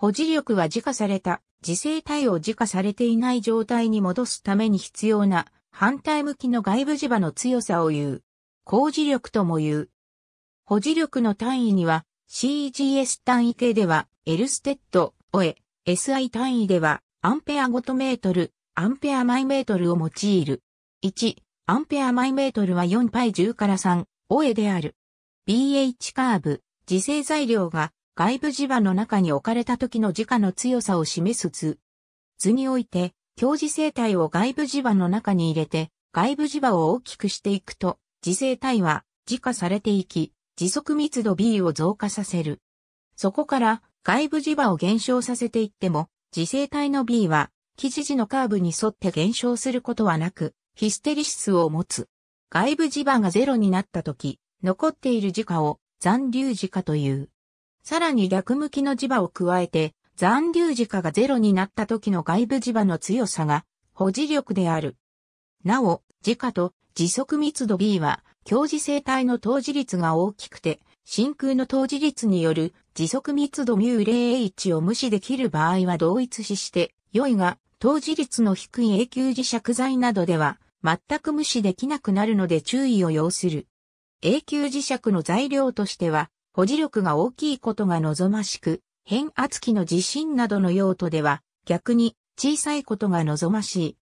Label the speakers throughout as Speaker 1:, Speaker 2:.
Speaker 1: 保持力は自家された、自生体を自家されていない状態に戻すために必要な反対向きの外部磁場の強さを言う。工事力とも言う。保持力の単位には CGS 単位系ではエルステッドオエ、SI 単位ではアンペアごとメートル、アンペアマイメートルを用いる。1、アンペアマイメートルは4 π 10から3、オエである。BH カーブ、自生材料が外部磁場の中に置かれた時の磁化の強さを示す図。図において、強磁生体を外部磁場の中に入れて、外部磁場を大きくしていくと、磁性体は磁化されていき、磁速密度 B を増加させる。そこから外部磁場を減少させていっても、磁性体の B は、基地時のカーブに沿って減少することはなく、ヒステリシスを持つ。外部磁場がゼロになった時、残っている磁化を残留磁化という。さらに逆向きの磁場を加えて、残留磁化がゼロになった時の外部磁場の強さが保持力である。なお、磁化と磁速密度 B は、強磁性体の当時率が大きくて、真空の当時率による磁速密度 μ0h を無視できる場合は同一視して、良いが、当時率の低い永久磁石剤などでは、全く無視できなくなるので注意を要する。永久磁石の材料としては、保持力が大きいことが望ましく、変圧器の地震などの用途では逆に小さいことが望ましい。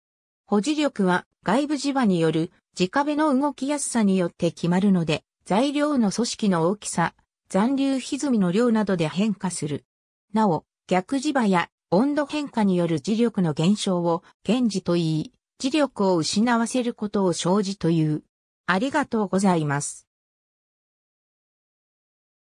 Speaker 1: 保持力は外部磁場による地壁の動きやすさによって決まるので、材料の組織の大きさ、残留歪みの量などで変化する。なお、逆磁場や温度変化による磁力の減少を検事と言い、磁力を失わせることを生じという。ありがとうございます。